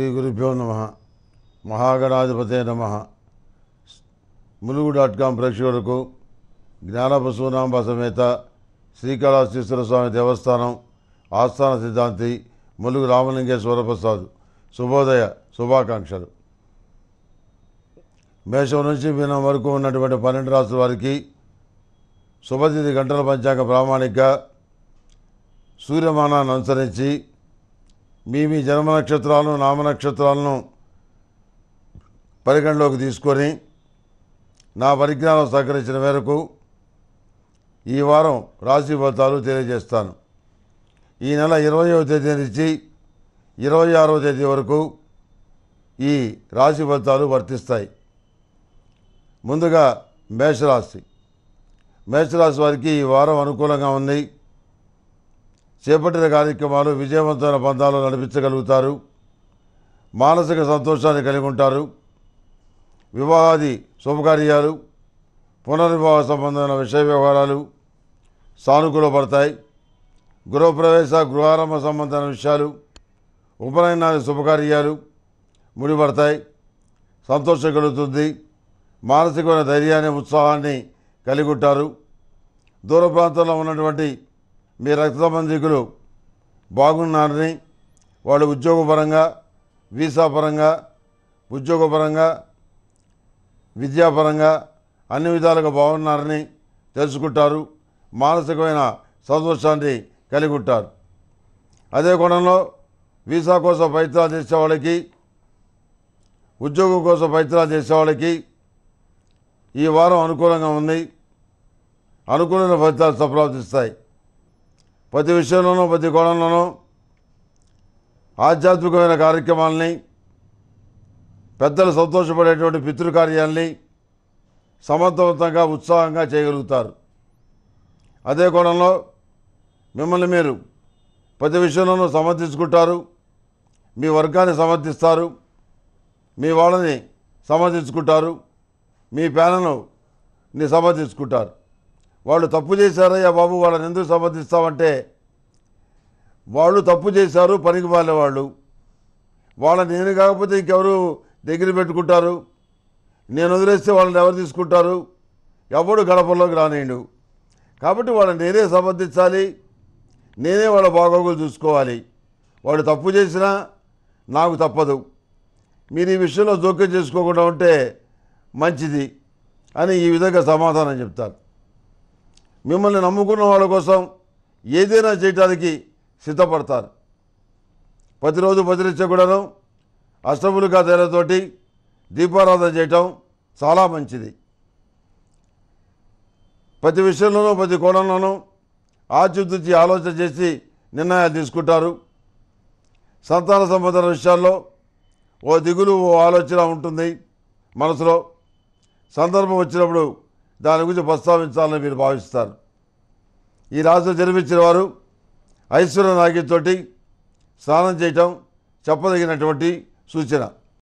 శ్రీ గురుభ్యో నమ మహాగణాధిపతే నమ ములుగు డాట్ కామ్ ప్రేక్షకులకు జ్ఞానపశునాంబ సమేత శ్రీకాళహస్తీశ్వర స్వామి దేవస్థానం ఆస్థాన సిద్ధాంతి ములుగు రామలింగేశ్వర ప్రసాద్ శుభోదయ శుభాకాంక్షలు మేషం నుంచి మీనం వరకు ఉన్నటువంటి పన్నెండు రాసుల వారికి శుభతిథి గంటల పంచాంగ ప్రామాణిక సూర్యమానాన్ని అనుసరించి మీ మీ జన్మ నక్షత్రాలను నామనక్షత్రాలను పరిగణలోకి తీసుకొని నా పరిజ్ఞానం సహకరించిన మేరకు ఈ వారం రాశి ఫలితాలు తెలియజేస్తాను ఈ నెల ఇరవయవ తేదీ నుంచి ఇరవై ఆరవ తేదీ వరకు ఈ రాశి ఫలితాలు వర్తిస్తాయి ముందుగా మేషరాశి మేషరాశి వారికి ఈ వారం అనుకూలంగా ఉంది చేపట్టిన కార్యక్రమాలు విజయవంతమైన బంధాలు నడిపించగలుగుతారు మానసిక సంతోషాన్ని కలిగి ఉంటారు వివాహాది శుభకార్యాలు పునర్వివాహ సంబంధమైన విషయ వ్యవహారాలు సానుకూలపడతాయి గృహప్రవేశ గృహారంభ సంబంధమైన విషయాలు ఉపనయనాది శుభకార్యాలు ముడిపడతాయి సంతోషం కలుగుతుంది మానసికమైన ధైర్యాన్ని ఉత్సాహాన్ని కలిగి ఉంటారు దూర ప్రాంతంలో ఉన్నటువంటి మీ రక్తసంబంధికులు బాగున్నారని వాళ్ళు ఉద్యోగపరంగా వీసా పరంగా ఉద్యోగపరంగా విద్యాపరంగా అన్ని విధాలుగా బాగున్నారని తెలుసుకుంటారు మానసికమైన సంతోషాన్ని కలిగి ఉంటారు అదే కోణంలో వీసా కోసం ప్రయత్నాలు చేసే వాళ్ళకి ఉద్యోగం కోసం ప్రయత్నాలు చేసే వాళ్ళకి ఈ వారం అనుకూలంగా ఉంది అనుకూలమైన ఫలితాలు సప్రాప్తిస్తాయి ప్రతి విషయంలోనూ ప్రతి కోణంలోనూ ఆధ్యాత్మికమైన కార్యక్రమాలని పెద్దలు సంతోషపడేటువంటి కార్యాలని సమర్థవంతంగా ఉత్సాహంగా చేయగలుగుతారు అదే కోణంలో మిమ్మల్ని మీరు ప్రతి విషయంలోనూ సమర్థించుకుంటారు మీ వర్గాన్ని సమర్థిస్తారు మీ వాళ్ళని సమర్థించుకుంటారు మీ పేనను సమర్థించుకుంటారు వాళ్ళు తప్పు చేశారయ్యా బాబు వాళ్ళని ఎందుకు సమర్థిస్తామంటే వాళ్ళు తప్పు చేశారు పనికి వాళ్ళు వాళ్ళ నేను కాకపోతే ఇంకెవరు దగ్గర పెట్టుకుంటారు నేను వదిలేస్తే వాళ్ళని ఎవరు తీసుకుంటారు ఎవడు గడపల్లోకి రానియండు కాబట్టి వాళ్ళని నేనే సమర్థించాలి నేనే వాళ్ళ బాగోగులు చూసుకోవాలి వాళ్ళు తప్పు చేసినా నాకు తప్పదు మీరు ఈ విషయంలో జోక్యం చేసుకోకుండా ఉంటే మంచిది అని ఈ విధంగా సమాధానం చెప్తారు మిమ్మల్ని నమ్ముకున్న వాళ్ళ కోసం ఏదైనా చేయటానికి సిద్ధపడతారు ప్రతిరోజు భద్రించ కూడాను అష్టములుగా తేలతోటి దీపారాధన చేయటం చాలా మంచిది ప్రతి విషయంలోనూ ప్రతి కోణంలోనూ ఆచితూచి ఆలోచన చేసి నిర్ణయాలు తీసుకుంటారు సంతాన సంబంధాల విషయాల్లో ఓ దిగులు ఓ ఆలోచన ఉంటుంది మనసులో సందర్భం వచ్చినప్పుడు దాని గురించి ప్రస్తావించాలని మీరు భావిస్తారు ఈ రాశిలో జన్మించిన వారు ఐశ్వర్య నాగితోటి స్నానం చేయటం చెప్పదగినటువంటి సూచన